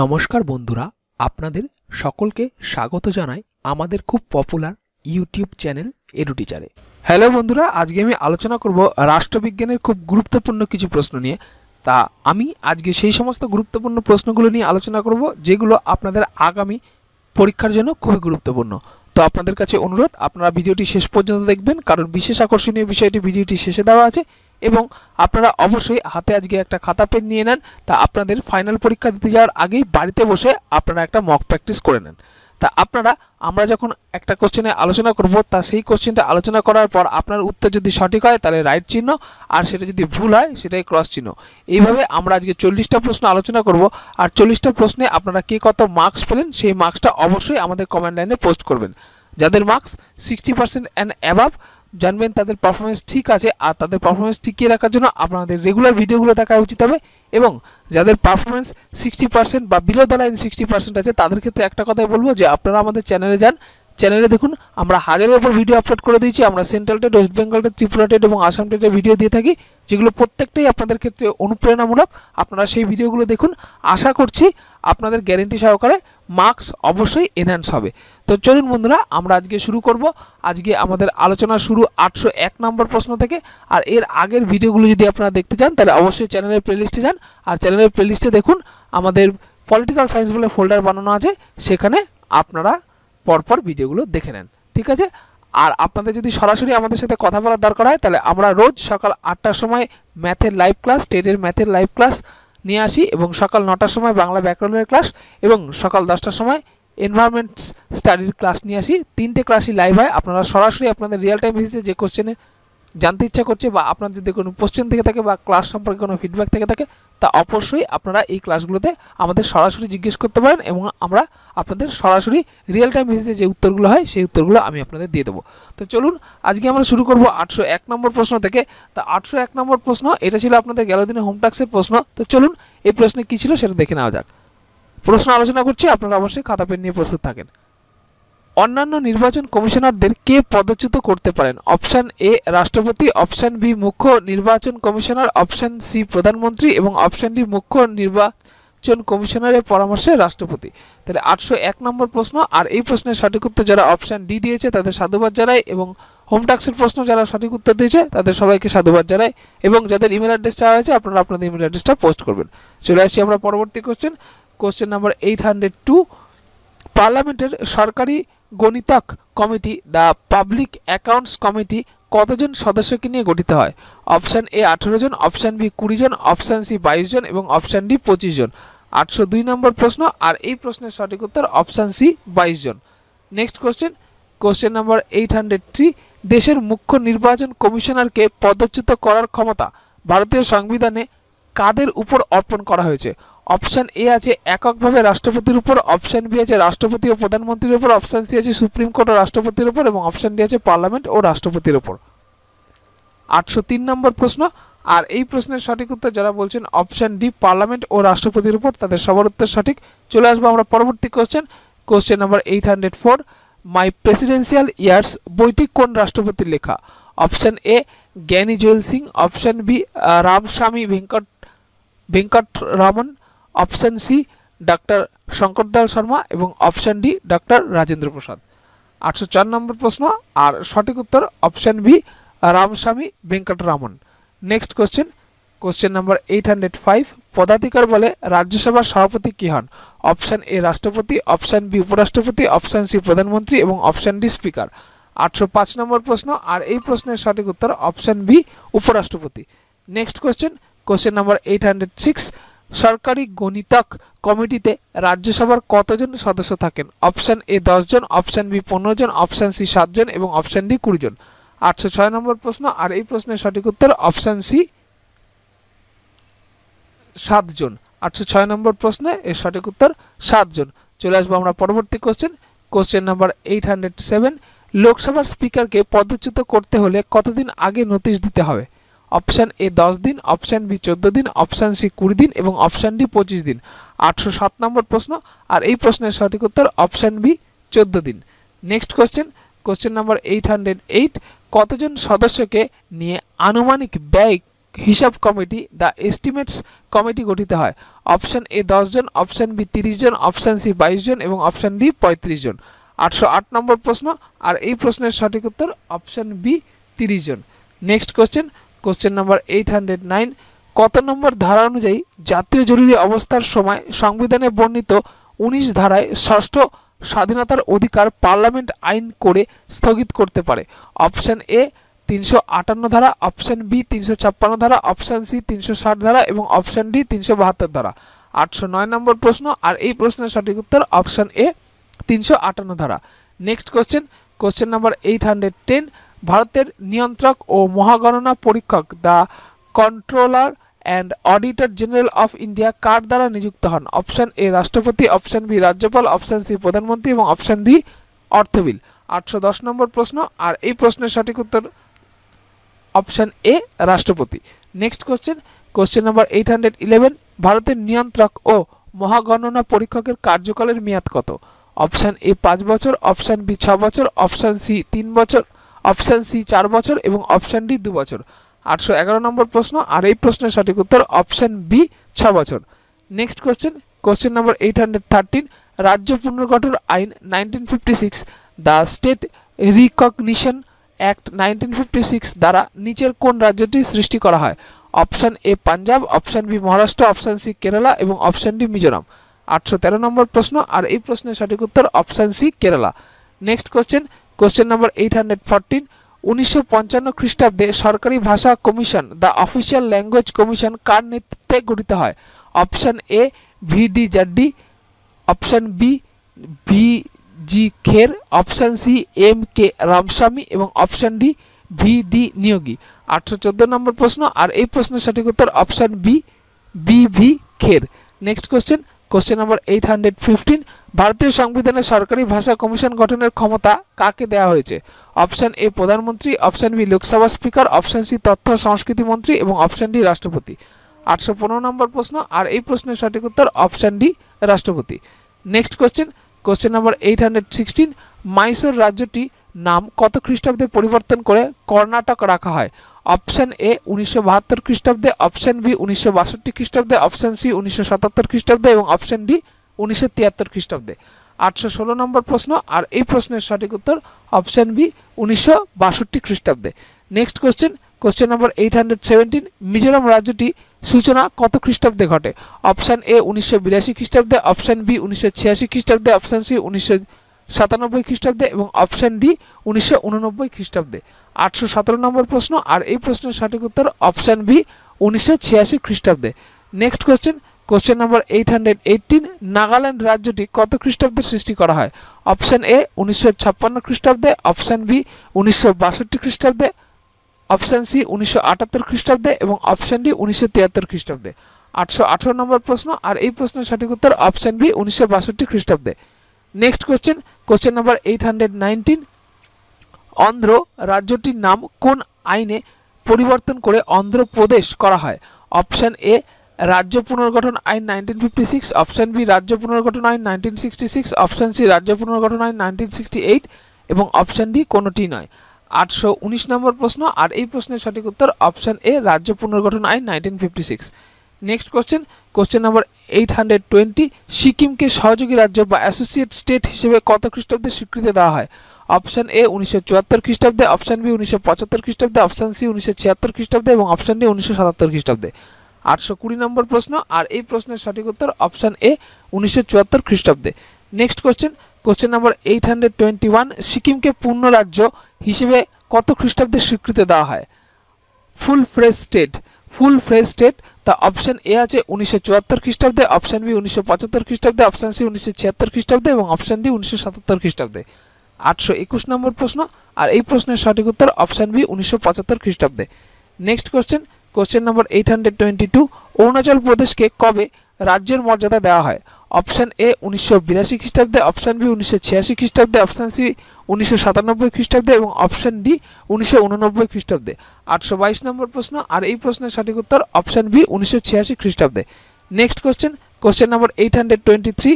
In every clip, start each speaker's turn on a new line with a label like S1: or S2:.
S1: নমস্কার বন্ধুরা আপনাদের সকলকে স্বাগত জানাই আমাদের খুব পপুলার ইউটিউব চ্যানেল এডুটিচারে হ্যালো বন্ধুরা আজকে আমি আলোচনা করব রাষ্ট্রবিজ্ঞানের খুব গুরুত্বপূর্ণ কিছু প্রশ্ন নিয়ে তা আমি আজকে সেই সমস্ত গুরুত্বপূর্ণ প্রশ্নগুলো নিয়ে আলোচনা করব যেগুলো আপনাদের আগামী পরীক্ষার জন্য খুবই গুরুত্বপূর্ণ তো আপনাদের কাছে অনুরোধ আপনারা ভিডিওটি শেষ পর্যন্ত দেখবেন কারণ বিশেষ আকর্ষণীয় বিষয়টি ভিডিওটি শেষে দেওয়া আছে এবং আপনারা অবশ্যই হাতে আজকে একটা খাতা পেন নিয়ে নেন তা আপনাদের ফাইনাল পরীক্ষা দিতে যাওয়ার আগেই বাড়িতে বসে আপনারা একটা মক প্র্যাকটিস করে নেন তা আপনারা আমরা যখন একটা কোশ্চেনে আলোচনা করব তা সেই কোশ্চেনটা আলোচনা করার পর আপনার উত্তর যদি সঠিক হয় তাহলে রাইট চিহ্ন আর সেটা যদি ভুল হয় সেটাই ক্রস চিহ্ন এইভাবে আমরা আজকে চল্লিশটা প্রশ্ন আলোচনা করব আর চল্লিশটা প্রশ্নে আপনারা কে কত মার্কস পেলেন সেই মার্কসটা অবশ্যই আমাদের কমেন্ট লাইনে পোস্ট করবেন যাদের marks sixty percent and above জানবেন তাদের পারফরমেন্স ঠিক আছে আর তাদের পারফরমেন্স টিকিয়ে রাখার জন্য আপনাদের রেগুলার ভিডিওগুলো দেখা উচিত হবে এবং যাদের পারফরমেন্স সিক্সটি পার্সেন্ট বা below the line sixty percent আছে তাদের ক্ষেত্রে একটা কথাই বলবো যে আপনারা আমাদের চ্যানেলে যান চ্যানেলে দেখুন আমরা হাজারের ওপর ভিডিও আপলোড করে দিয়েছি আমরা central TET West Bengal TET Tripura TET এবং আসাম টেটের ভিডিও দিয়ে থাকি যেগুলো প্রত্যেকটাই আপনাদের ক্ষেত্রে অনুপ্রেরণামূলক আপনারা সেই ভিডিওগুলো দেখুন আশা করছি আপনাদের গ্যারেন্টি সহকারে মার্কস অবশ্যই এনহ্যান্স হবে তো চলুন বন্ধুরা আমরা আজকে শুরু করব আজকে আমাদের আলোচনা শুরু আটশো এক নম্বর প্রশ্ন থেকে আর এর আগের ভিডিওগুলো যদি আপনারা দেখতে চান তাহলে অবশ্যই চ্যানেলের প্লেলিস্টে যান আর চ্যানেলের প্লেলিস্টে দেখুন আমাদের পলিটিক্যাল সায়েন্স বলে ফোল্ডার বানানো আছে সেখানে আপনারা পরপর ভিডিওগুলো দেখে নেন ঠিক আছে আর আপনাদের যদি সরাসরি আমাদের সাথে কথা বলার দরকার হয় তাহলে আমরা রোজ সকাল আটটার সময় ম্যাথের লাইভ ক্লাস টেটের ম্যাথের লাইভ ক্লাস নিয়ে আসি এবং সকাল নটার সময় বাংলা ব্যাকরণের ক্লাস এবং সকাল দশটার সময় এনভায়রনমেন্ট স্টাডির ক্লাস নিয়ে আসি তিনটে ক্লাসই লাইভ হয় আপনারা সরাসরি আপনাদের রিয়েল টাইম বেসিসে যে কোশ্চেনে জানতে ইচ্ছা করছে বা আপনার যদি কোনো কোশ্চেন থেকে থাকে বা ক্লাস সম্পর্কে কোনো ফিডব্যাক থেকে থাকে তা অবশ্যই আপনারা এই ক্লাসগুলোতে আমাদের সরাসরি জিজ্ঞেস করতে পারেন এবং আমরা আপনাদের সরাসরি রিয়েল টাইম বেসিসে যে উত্তরগুলো হয় সেই উত্তরগুলো আমি আপনাদের দিয়ে দেবো তো চলুন আজকে আমরা শুরু করবো আটশো এক নম্বর প্রশ্ন থেকে তা আটশো এক নম্বর প্রশ্ন এটা ছিল আপনাদের গেল দিনে হোমটাক্সের প্রশ্ন তো চলুন এই প্রশ্নে কী ছিল সেটা দেখে নেওয়া যাক প্রশ্ন আলোচনা করছি আপনারা অবশ্যই খাতা পেন নিয়ে প্রস্তুত থাকেন অন্যান্য নির্বাচন কমিশনারদের কে পদচ্যুত করতে পারেন অপশান এ রাষ্ট্রপতি অপশান বি মুখ্য নির্বাচন কমিশনার অপশান সি প্রধানমন্ত্রী এবং অপশান ডি মুখ্য নির্বাচন কমিশনারের পরামর্শে রাষ্ট্রপতি তাহলে আটশো এক নম্বর প্রশ্ন আর এই প্রশ্নের সঠিক উত্তর যারা অপশান ডি দিয়েছে তাদের সাধুবাদ জানাই এবং হোম ট্যাক্সের প্রশ্ন যারা সঠিক উত্তর দিয়েছে তাদের সবাইকে সাধুবাদ জানাই এবং যাদের ইমেল অ্যাড্রেস চাওয়া হয়েছে আপনারা আপনাদের ইমেল অ্যাড্রেসটা পোস্ট করবেন চলে আসছি আমরা পরবর্তী question question number eight hundred two পার্লামেন্টের সরকারি গণিতক committee the public accounts committee কতজন সদস্যকে নিয়ে গঠিত হয় অপশান এ আঠেরো জন অপশান বি কুড়ি জন অপশান সি বাইশ জন এবং অপশান ডি পঁচিশ জন আটশো দুই নম্বর প্রশ্ন আর এই প্রশ্নের সঠিক উত্তর অপশান সি বাইশ জন next question question number eight hundred three দেশের মুখ্য নির্বাচন কমিশনারকে পদচ্যুত করার ক্ষমতা ভারতীয় সংবিধানে কাদের উপর অর্পণ করা হয়েছে অপশান এ আছে এককভাবে রাষ্ট্রপতির উপর অপশান বি আছে রাষ্ট্রপতি ও প্রধানমন্ত্রীর উপর অপশান সি আছে সুপ্রিম কোর্ট ও রাষ্ট্রপতির উপর এবং অপশান ডি আছে পার্লামেন্ট ও রাষ্ট্রপতির উপর আটশো তিন নম্বর প্রশ্ন আর এই প্রশ্নের সঠিক উত্তর যারা বলছেন অপশান ডি পার্লামেন্ট ও রাষ্ট্রপতির উপর তাদের সবার উত্তর সঠিক চলে আসবো আমরা পরবর্তী question question number eight hundred four my presidential years বইটি কোন রাষ্ট্রপতির লেখা option A Giani Zail Singh option B Ramaswamy Venkat Venkat Raman option C doctor Shankar Dayal Sharma এবং option D doctor Rajendra Prasad আটশো চার নম্বর প্রশ্ন আর সঠিক উত্তর option B Ramaswamy Venkataraman next question question number eight hundred five পদাধিকার বলে রাজ্যসভার সভাপতি কী হন অপশান এ রাষ্ট্রপতি অপশান বি উপরাষ্ট্রপতি অপশান সি প্রধানমন্ত্রী এবং অপশান ডি স্পিকার আটশো পাঁচ নম্বর প্রশ্ন আর এই প্রশ্নের সঠিক উত্তর অপশান বি উপরাষ্ট্রপতি next question question number eight hundred six সরকারি গণিতক কমিটিতে রাজ্যসভার কতজন সদস্য থাকেন অপশান এ দশজন অপশান বি পনেরো জন অপশান সি সাতজন এবং অপশান ডি কুড়ি জন আটশো ছয় নম্বর প্রশ্ন আর এই প্রশ্নের সঠিক উত্তর অপশান সি সাতজন আটশো ছয় নম্বর প্রশ্নে এর সঠিক উত্তর সাতজন চলে আসবো আমরা পরবর্তী question question number eight hundred seven লোকসভার স্পিকারকে পদচ্যুত করতে হলে কতদিন আগে নোটিশ দিতে হবে অপশান এ দশ দিন অপশান বি চোদ্দো দিন অপশান সি কুড়ি দিন এবং অপশান ডি পঁচিশ দিন আটশো সাত নম্বর প্রশ্ন আর এই প্রশ্নের সঠিক উত্তর অপশান বি চোদ্দো দিন next question question number eight hundred eight কতজন সদস্যকে নিয়ে আনুমানিক ব্যয় হিসাব কমিটি দ্য এস্টিমেটস কমিটি গঠিত হয় অপশান এ জন অপশান বি তিরিশ জন অপশান সি বাইশ জন এবং অপশান ডি পঁয়ত্রিশ জন আটশো আট নম্বর প্রশ্ন আর এই প্রশ্নের সঠিক উত্তর অপশান বি তিরিশ জন next question question number eight hundred nine কত নম্বর ধারা অনুযায়ী জাতীয় জরুরি অবস্থার সময় সংবিধানে বর্ণিত উনিশ ধারায় ষষ্ঠ স্বাধীনতার অধিকার পার্লামেন্ট আইন করে স্থগিত করতে পারে অপশান এ তিনশো আটান্ন ধারা অপশান বি তিনশো ছাপ্পান্ন ধারা অপশান সি তিনশো ষাট ধারা এবং অপশান ডি তিনশো বাহাত্তর ধারা আটশো নয় নম্বর প্রশ্ন আর এই প্রশ্নের সঠিক উত্তর অপশান এ তিনশো আটান্ন ধারা next question question number eight hundred ten ভারতের নিয়ন্ত্রক ও মহাগণনা পরীক্ষক the controller and auditor general of India কার দ্বারা নিযুক্ত হন অপশান এ রাষ্ট্রপতি অপশান বি রাজ্যপাল অপশান সি প্রধানমন্ত্রী এবং অপশান ডি অর্থবিল আটশো দশ নম্বর প্রশ্ন আর এই প্রশ্নের সঠিক উত্তর অপশান এ রাষ্ট্রপতি next question question number eight hundred eleven ভারতের নিয়ন্ত্রক ও মহাগণনা পরীক্ষকের কার্যকালের মেয়াদ কত অপশান এ পাঁচ বছর অপশান বি ছ বছর অপশান সি তিন বছর অপশান সি চার বছর এবং অপশান ডি দু বছর আটশো এগারো নম্বর প্রশ্ন আর এই প্রশ্নের সঠিক উত্তর অপশান বি ছ বছর next question question number eight hundred thirteen রাজ্য পুনর্গঠন আইন nineteen fifty six the state recognition act nineteen fifty six দ্বারা নিচের কোন রাজ্যটি সৃষ্টি করা হয় option A Punjab option B Maharashtra option C Kerala এবং অপশান ডি মিজোরাম আটশো তেরো নম্বর প্রশ্ন আর এই প্রশ্নের সঠিক উত্তর option C Kerala next question question number eight hundred fourteen উনিশশো পঞ্চান্ন খ্রিস্টাব্দে সরকারি ভাষা commission the official language commission কার নেতৃত্বে গঠিত হয় option A V D Jaddi option B V G Kher option C M K Ramaswamy এবং option D V D Niyogi আটশো চোদ্দো নম্বর প্রশ্ন আর এই প্রশ্নের সঠিক উত্তর option B B V Kher next question question number eight hundred fifteen ভারতীয় সংবিধানে সরকারি ভাষা কমিশন গঠনের ক্ষমতা কাকে দেওয়া হয়েছে অপশান এ প্রধানমন্ত্রী option B Lok Sabha speaker option C তথ্য সংস্কৃতি মন্ত্রী এবং অপশান ডি রাষ্ট্রপতি আটশো পনেরো নম্বর প্রশ্ন আর এই প্রশ্নের সঠিক উত্তর অপশান ডি রাষ্ট্রপতি next question question number eight hundred sixteen Mysore রাজ্যটি নাম কত খ্রিস্টাব্দে পরিবর্তন করে কর্ণাটক রাখা হয় অপশান এ উনিশশো বাহাত্তর খ্রিস্টাব্দে অপশান বি উনিশশো বাষট্টি খ্রিস্টাব্দে অপশান সি উনিশশো সাতাত্তর খ্রিস্টাব্দে এবং অপশান ডি উনিশশো তিয়াত্তর খ্রিস্টাব্দে আটশো ষোলো নম্বর প্রশ্ন আর এই প্রশ্নের সঠিক উত্তর অপশান বি উনিশশো বাষট্টি খ্রিস্টাব্দে next question question number eight hundred seventeen Mizoram রাজ্যটি সূচনা কত খ্রিস্টাব্দে ঘটে অপশান এ উনিশশো বিরাশি খ্রিস্টাব্দে অপশান বি উনিশশো ছিয়াশি খ্রিস্টাব্দে অপশান সি উনিশশো সাতানব্বই খ্রিস্টাব্দে এবং অপশান ডি উনিশশো উননব্বই খ্রিস্টাব্দে আটশো সতেরো নম্বর প্রশ্ন আর এই প্রশ্নের সঠিক উত্তর অপশান বি উনিশশো ছিয়াশি খ্রিস্টাব্দে next question question number eight hundred eighteen Nagaland রাজ্যটি কত খ্রিস্টাব্দে সৃষ্টি করা হয় অপশান এ উনিশশো ছাপ্পান্ন খ্রিস্টাব্দে অপশান বি উনিশশো বাষট্টি খ্রিস্টাব্দে অপশান সি উনিশশো আটাত্তর খ্রিস্টাব্দে এবং অপশান ডি উনিশশো তিয়াত্তর খ্রিস্টাব্দে আটশো আঠারো নম্বর প্রশ্ন আর এই প্রশ্নের সঠিক উত্তর অপশান বি উনিশশো বাষট্টি খ্রিস্টাব্দে next question question number eight hundred nineteen Andhra রাজ্যটির নাম কোন আইনে পরিবর্তন করে অন্ধ্রপ্রদেশ করা হয় অপশান এ রাজ্য পুনর্গঠন আইন nineteen fifty six option B রাজ্য পুনর্গঠন আইন nineteen sixty six option C রাজ্য পুনর্গঠন আইন নাইনটিন সিক্সটি এইট এবং অপশান ডি কোনোটি নয় আটশো উনিশ নম্বর প্রশ্ন আর এই প্রশ্নের সঠিক উত্তর অপশান এ রাজ্য পুনর্গঠন আইন nineteen fifty six next question question number eight hundred twenty সিকিমকে সহযোগী রাজ্য বা অ্যাসোসিয়েট স্টেট হিসেবে কত খ্রিস্টাব্দে স্বীকৃতি দেওয়া হয় অপশান এ উনিশশো চুয়াত্তর খ্রিস্টাব্দে অপশান বি উনিশশো পঁচাত্তর খ্রিস্টাব্দে অপশান সি উনিশশো ছিয়াত্তর খ্রিস্টাব্দে এবং অপশান ডি উনিশশো সাতাত্তর খ্রিস্টাব্দে আটশো কুড়ি নম্বর প্রশ্ন আর এই প্রশ্নের সঠিক উত্তর অপশান এ উনিশশো চুয়াত্তর খ্রিস্টাব্দে next question question number eight hundred twenty one সিকিমকে পূর্ণ রাজ্য হিসেবে কত খ্রিস্টাব্দে স্বীকৃতি দেওয়া হয় full fledged state full fledged state তা অপশান এ আছে উনিশশো চুয়াত্তর খ্রিস্টাব্দে অপশান বি উনিশশো পঁচাত্তর খ্রিস্টাব্দে অপশান সি উনিশশো ছিয়াত্তর খ্রিস্টাব্দে এবং অপশান ডি উনিশশো সাতাত্তর খ্রিস্টাব্দে আটশো একুশ নম্বর প্রশ্ন আর এই প্রশ্নের সঠিক উত্তর অপশান বি উনিশশো পঁচাত্তর খ্রিস্টাব্দে next question question number eight hundred twenty two Arunachal প্রদেশকে কবে রাজ্যের মর্যাদা দেওয়া হয় অপশান এ উনিশশো বিরাশি খ্রিস্টাব্দে অপশান বি উনিশশো ছিয়াশি খ্রিস্টাব্দে অপশান সি উনিশশো সাতানব্বই খ্রিস্টাব্দে এবং অপশান ডি উনিশশো উননব্বই খ্রিস্টাব্দে আটশো বাইশ নম্বর প্রশ্ন আর এই প্রশ্নের সঠিক উত্তর অপশান বি উনিশশো ছিয়াশি খ্রিস্টাব্দে next question question number eight hundred twenty three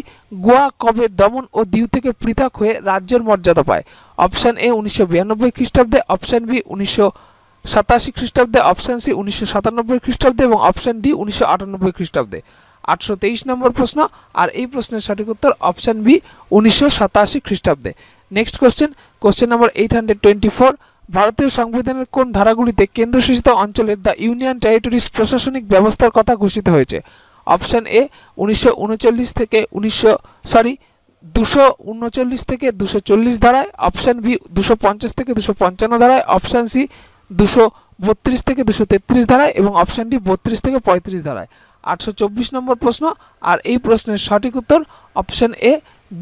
S1: Goa কবে দমন ও দিউ থেকে পৃথক হয়ে রাজ্যের মর্যাদা পায় অপশান এ উনিশশো বিরানব্বই খ্রিস্টাব্দে অপশান বি উনিশশো সাতাশি খ্রিস্টাব্দে অপশান সি উনিশশো সাতানব্বই খ্রিস্টাব্দে এবং অপশান ডি উনিশশো আটানব্বই খ্রিস্টাব্দে আটশো তেইশ নম্বর প্রশ্ন আর এই প্রশ্নের সঠিক উত্তর অপশান বি উনিশশো সাতাশি খ্রিস্টাব্দে next question question number eight hundred twenty four ভারতীয় সংবিধানের কোন ধারাগুলিতে কেন্দ্রশাসিত অঞ্চলের দ্য ইউনিয়ন টেরিটরিজ প্রশাসনিক ব্যবস্থার কথা ঘোষিত হয়েছে অপশান এ উনিশশো থেকে উনিশশো সরি দুশো উনচল্লিশ থেকে দুশো চল্লিশ ধারায় অপশান বি দুশো পঞ্চাশ থেকে দুশো পঞ্চান্ন ধারায় অপশান সি দুশো বত্রিশ থেকে দুশো তেত্রিশ ধারায় এবং অপশান ডি বত্রিশ থেকে পঁয়ত্রিশ ধারায় আটশো চব্বিশ নম্বর প্রশ্ন আর এই প্রশ্নের সঠিক উত্তর অপশান এ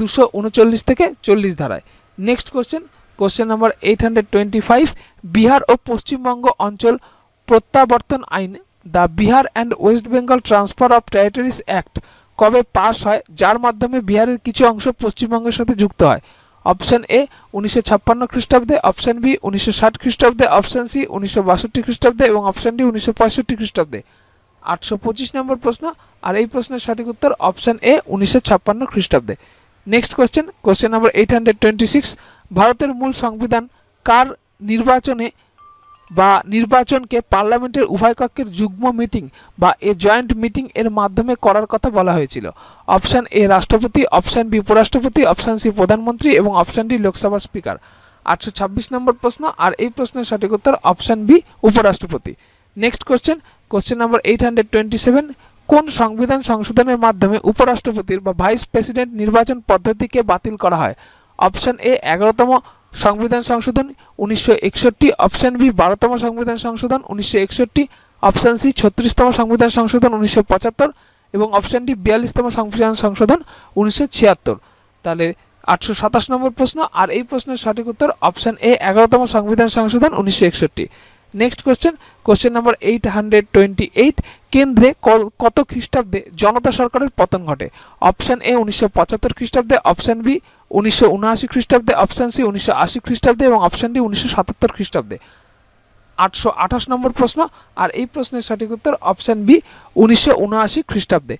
S1: দুশো উনচল্লিশ থেকে চল্লিশ ধারায় next question question number eight hundred twenty five Bihar ও পশ্চিমবঙ্গ অঞ্চল প্রত্যাবর্তন আইন the Bihar and West Bengal transfer of territories act কবে পাস হয় যার মাধ্যমে বিহারের কিছু অংশ পশ্চিমবঙ্গের সাথে যুক্ত হয় অপশান এ উনিশশো ছাপ্পান্ন খ্রিস্টাব্দে অপশান বি উনিশশো ষাট খ্রিস্টাব্দে অপশান সি উনিশশো বাষট্টি খ্রিস্টাব্দে এবং অপশান ডি উনিশশো পঁয়ষট্টি খ্রিস্টাব্দে আটশো পঁচিশ নম্বর প্রশ্ন আর এই প্রশ্নের সঠিক উত্তর অপশান এ উনিশশো ছাপ্পান্ন খ্রিস্টাব্দে next question question number eight hundred twenty six ভারতের মূল সংবিধান কার নির্বাচনে বা নির্বাচনকে পার্লামেন্টের উভয় কক্ষের যুগ্ম মিটিং বা এ জয়েন্ট মিটিং এর মাধ্যমে করার কথা বলা হয়েছিল অপশান এ রাষ্ট্রপতি অপশান বি উপরাষ্ট্রপতি অপশান সি প্রধানমন্ত্রী এবং অপশান ডি লোকসভা স্পিকার আটশো ছাব্বিশ নম্বর প্রশ্ন আর এই প্রশ্নের সঠিক উত্তর অপশান বি উপরাষ্ট্রপতি next question question number eight hundred twenty seven কোন সংবিধান সংশোধনের মাধ্যমে উপরাষ্ট্রপতির বা ভাইস প্রেসিডেন্ট নির্বাচন পদ্ধতিকে বাতিল করা হয় অপশান এ এগারোতম সংবিধান সংশোধন উনিশশো একষট্টি অপশান বি বারোতম সংবিধান সংশোধন উনিশশো একষট্টি অপশান সি ছত্রিশতম সংবিধান সংশোধন উনিশশো পঁচাত্তর এবং অপশান ডি বিয়াল্লিশতম সংবিধান সংশোধন উনিশশো ছিয়াত্তর তাহলে আটশো সাতাশ নম্বর প্রশ্ন আর এই প্রশ্নের সঠিক উত্তর অপশন এ এগারোতম সংবিধান সংশোধন উনিশশো একষট্টি next question question number eight hundred twenty eight কেন্দ্রে কত খ্রিস্টাব্দে জনতা সরকারের পতন ঘটে অপশান এ উনিশশো পঁচাত্তর খ্রিস্টাব্দে অপশান বি উনিশশো উনআশি খ্রিস্টাব্দে অপশান সি উনিশশো আশি খ্রিস্টাব্দে এবং অপশান ডি উনিশশো সাতাত্তর খ্রিস্টাব্দে আটশো আঠাশ নম্বর প্রশ্ন আর এই প্রশ্নের সঠিক উত্তর অপশান বি উনিশশো উনআশি খ্রিস্টাব্দে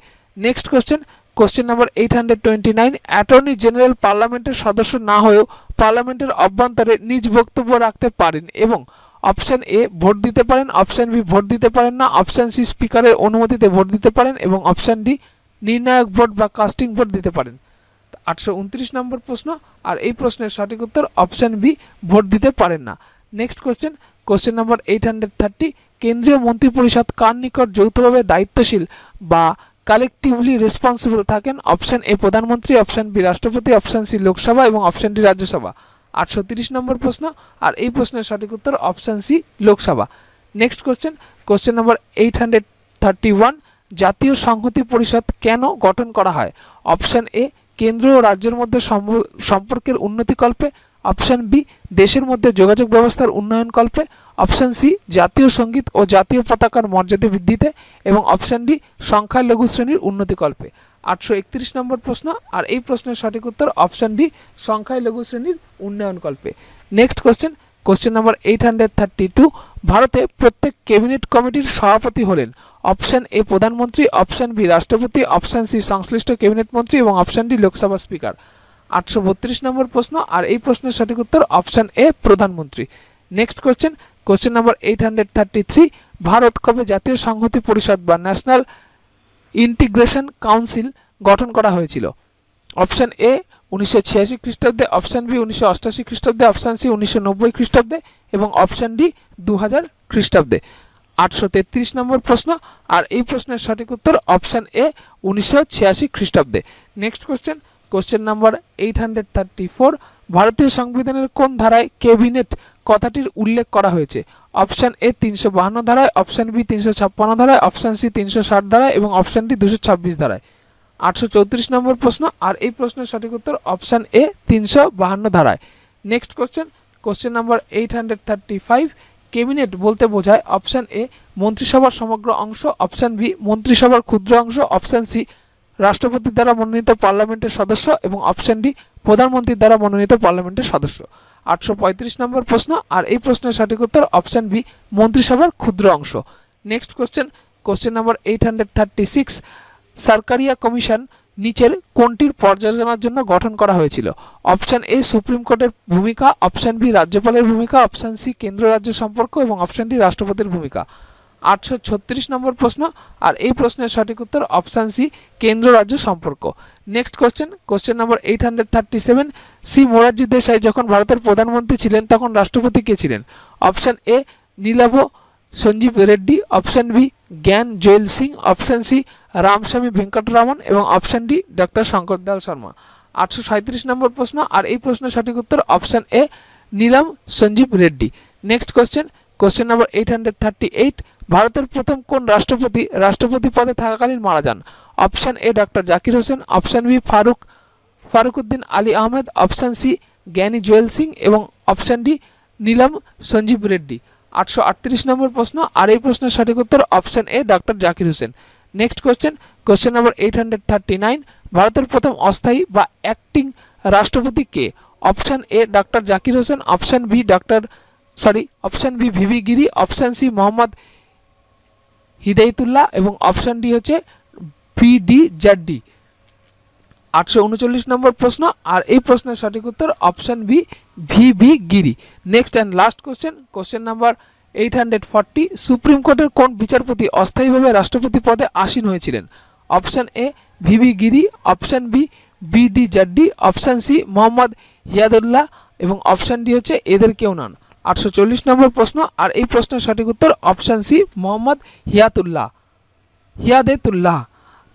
S1: next question question number eight hundred twenty nine attorney general পার্লামেন্টের সদস্য না হয়েও পার্লামেন্টের অভ্যন্তরে নিজ বক্তব্য রাখতে পারেন এবং অপশান এ ভোট দিতে পারেন অপশান বি ভোট দিতে পারেন না অপশান সি স্পিকারের অনুমতিতে ভোট দিতে পারেন এবং অপশান ডি নির্ণায়ক ভোট বা কাস্টিং ভোট দিতে পারেন আটশো উনত্রিশ নম্বর প্রশ্ন আর এই প্রশ্নের সঠিক উত্তর অপশান বি ভোট দিতে পারেন না next question question number eight hundred thirty কেন্দ্রীয় মন্ত্রিপরিষদ কার নিকট যৌথভাবে দায়িত্বশীল বা কালেকটিভলি রেসপন্সিবল থাকেন অপশান এ প্রধানমন্ত্রী অপশান বি রাষ্ট্রপতি অপশান সি লোকসভা এবং অপশান ডি রাজ্যসভা আটশো নম্বর প্রশ্ন আর এই প্রশ্নের সঠিক উত্তর option C Lok Sabha next question question number eight hundred thirty one জাতীয় সংহতি পরিষদ কেন গঠন করা হয় অপশান এ কেন্দ্র ও রাজ্যের মধ্যে সম্পর্কের উন্নতিকল্পে অপশান বি দেশের মধ্যে যোগাযোগ ব্যবস্থার উন্নয়ন কল্পে অপশান সি জাতীয় সঙ্গীত ও জাতীয় পতাকার মর্যাদা বৃদ্ধিতে এবং অপশান ডি সংখ্যালঘু শ্রেণীর উন্নতিকল্পে আটশো একত্রিশ নম্বর প্রশ্ন আর এই প্রশ্নের সঠিক উত্তর অপশান ডি সংখ্যায় লঘু শ্রেণীর উন্নয়ন কল্পে next question question number eight hundred thirty two ভারতে প্রত্যেক ক্যাবিনেট কমিটির সভাপতি হলেন অপশান এ প্রধানমন্ত্রী অপশান বি রাষ্ট্রপতি অপশান সি সংশ্লিষ্ট ক্যাবিনেট মন্ত্রী এবং অপশান ডি লোকসভা স্পিকার আটশো বত্রিশ নম্বর প্রশ্ন আর এই প্রশ্নের সঠিক উত্তর অপশান এ প্রধানমন্ত্রী next question question number eight hundred thirty three Bharat কবে জাতীয় সংহতি পরিষদ বা ন্যাশনাল ইন্টিগ্রেশন কাউন্সিল গঠন করা হয়েছিল অপশান এ উনিশশো ছিয়াশি খ্রিস্টাব্দে অপশান বি উনিশশো অষ্টাশি খ্রিস্টাব্দে অপশান সি উনিশশো নব্বই খ্রিস্টাব্দে এবং অপশান ডি দু হাজার খ্রিস্টাব্দে আটশো তেত্রিশ নম্বর প্রশ্ন আর এই প্রশ্নের সঠিক উত্তর অপশান এ উনিশশো ছিয়াশি খ্রিস্টাব্দে next question question number eight hundred thirty four ভারতীয় সংবিধানের কোন ধারায় ক্যাবিনেট কথাটির উল্লেখ করা হয়েছে অপশান এ তিনশো বাহান্ন ধারায় অপশান বি তিনশো ছাপ্পান্ন ধারায় অপশান সি তিনশো ষাট ধারায় এবং অপশান ডি দুশো ছাব্বিশ ধারায় আটশো চৌত্রিশ নম্বর প্রশ্ন আর এই প্রশ্নের সঠিক উত্তর অপশান এ তিনশো বাহান্ন ধারায় next question question number eight hundred thirty five cabinet বলতে বোঝায় অপশান এ মন্ত্রিসভার সমগ্র অংশ অপশান বি মন্ত্রিসভার ক্ষুদ্র অংশ অপশান সি রাষ্ট্রপতি দ্বারা মনোনীত পার্লামেন্টের সদস্য এবং অপশান ডি প্রধানমন্ত্রীর দ্বারা মনোনীত পার্লামেন্টের সদস্য আটশো নম্বর প্রশ্ন আর এই প্রশ্নের সঠিক উত্তর অপশান বি মন্ত্রিসভার ক্ষুদ্র অংশ next question question number eight hundred thirty six Sarkaria commission নিচের কোনটির পর্যালোচনার জন্য গঠন করা হয়েছিল অপশান এ সুপ্রিম কোর্টের ভূমিকা অপশান বি রাজ্যপালের ভূমিকা অপশান সি কেন্দ্র রাজ্য সম্পর্ক এবং অপশান ডি রাষ্ট্রপতির ভূমিকা আটশো নম্বর প্রশ্ন আর এই প্রশ্নের সঠিক উত্তর অপশান সি কেন্দ্র রাজ্য সম্পর্ক next question question number eight hundred thirty seven C Morarji Desai যখন ভারতের প্রধানমন্ত্রী ছিলেন তখন রাষ্ট্রপতি কে ছিলেন option A Neelam Sanjiva Reddy option B Giani Zail Singh option C Ramaswamy Venkataraman এবং option D doctor Shankar Dayal Sharma আটশো নম্বর প্রশ্ন আর এই প্রশ্নের সঠিক উত্তর option A Neelam Sanjiva Reddy next question question number eight hundred thirty eight ভারতের প্রথম কোন রাষ্ট্রপতি রাষ্ট্রপতি পদে থাকাকালীন মারা যান option A doctor Zakir Hussain option B Farooq Fakhruddin Ali Ahmed option C Giani Zail Singh এবং অপশান ডি নীলাম সঞ্জীব রেড্ডি আটশো নম্বর প্রশ্ন আর এই প্রশ্নের সঠিক উত্তর option A doctor Zakir Hussain next question question number eight ভারতের প্রথম অস্থায়ী বা অ্যাক্টিং রাষ্ট্রপতি কে option A doctor Zakir Hussain option B doctor sorry option B V V Giri option C Mohammad Hidayatullah এবং অপশান ডি হচ্ছে বিডি জ্যাড ডি আটশো উনচল্লিশ নম্বর প্রশ্ন আর এই প্রশ্নের সঠিক উত্তর option B V V Giri next and last question question number eight hundred forty supreme কোর্টের কোন বিচারপতি অস্থায়ীভাবে রাষ্ট্রপতি পদে আসীন হয়েছিলেন option A V V Giri option B D Jatti option C Mohammad Hidayatullah এবং অপশান ডি হচ্ছে এদের কেউ নন আটশো নম্বর প্রশ্ন আর এই প্রশ্নের সঠিক উত্তর অপশান সি মোহাম্মদ হিয়াতুল্লাহ হিয়াদেতুল্লাহ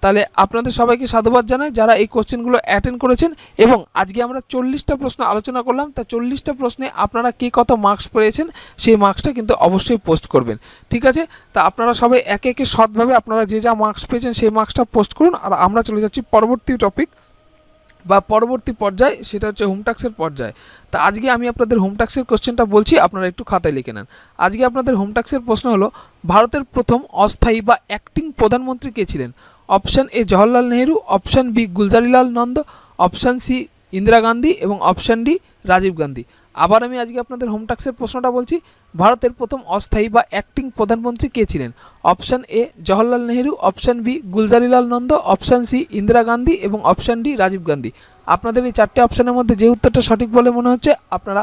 S1: তাহলে আপনাদের সবাইকে সাধুবাদ জানাই যারা এই কোশ্চেনগুলো অ্যাটেন্ড করেছেন এবং আজকে আমরা চল্লিশটা প্রশ্ন আলোচনা করলাম তা চল্লিশটা প্রশ্নে আপনারা কে কত মার্কস পেয়েছেন সেই মার্কসটা কিন্তু অবশ্যই পোস্ট করবেন ঠিক আছে তা আপনারা সবাই একে একে সৎভাবে আপনারা যে যা মার্কস পেয়েছেন সেই মার্কসটা পোস্ট করুন আর আমরা চলে যাচ্ছি পরবর্তী টপিক বা পরবর্তী পর্যায় সেটা হচ্ছে হোমটাক্সের পর্যায় তা আজকে আমি আপনাদের হোমটাক্সের কোশ্চেনটা বলছি আপনারা একটু খাতায় লিখে নেন আজকে আপনাদের হোমটাক্সের প্রশ্ন হলো ভারতের প্রথম অস্থায়ী বা অ্যাক্টিং প্রধানমন্ত্রী কে ছিলেন option A Jawaharlal Nehru option B Gulzarilal Nanda option C Indira Gandhi এবং অপশান ডি রাজীব গান্ধী আবার আমি আজকে আপনাদের হোম প্রশ্নটা বলছি ভারতের প্রথম অস্থায়ী বা অ্যাক্টিং প্রধানমন্ত্রী কে ছিলেন option A Jawaharlal Nehru option B Gulzarilal Nanda option C Indira Gandhi এবং অপশান ডি রাজীব গান্ধী আপনাদের এই চারটে অপশানের মধ্যে যে উত্তরটা সঠিক বলে মনে হচ্ছে আপনারা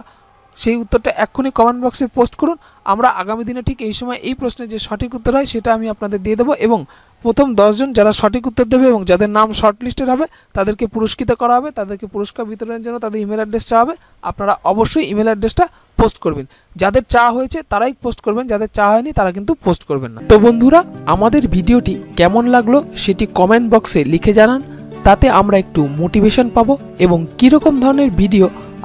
S1: সেই উত্তরটা এক্ষুনি কমেন্ট বক্সে পোস্ট করুন আমরা আগামী দিনে ঠিক এই সময় এই প্রশ্নের যে সঠিক উত্তর হয় সেটা আমি আপনাদের দিয়ে দেবো এবং প্রথম দশজন যারা সঠিক উত্তর দেবে এবং যাদের নাম শর্টলিস্টেড হবে তাদেরকে পুরস্কৃত করা হবে তাদেরকে পুরস্কার বিতরণের জন্য তাদের ইমেল অ্যাড্রেস চাওয়া হবে আপনারা অবশ্যই ইমেল অ্যাড্রেসটা পোস্ট করবেন যাদের চা হয়েছে তারাই পোস্ট করবেন যাদের চা হয়নি তারা কিন্তু পোস্ট করবেন না তো বন্ধুরা আমাদের ভিডিওটি কেমন লাগলো সেটি কমেন্ট বক্সে লিখে জানান তাতে আমরা একটু মোটিভেশন পাবো এবং কীরকম ধরনের ভিডিও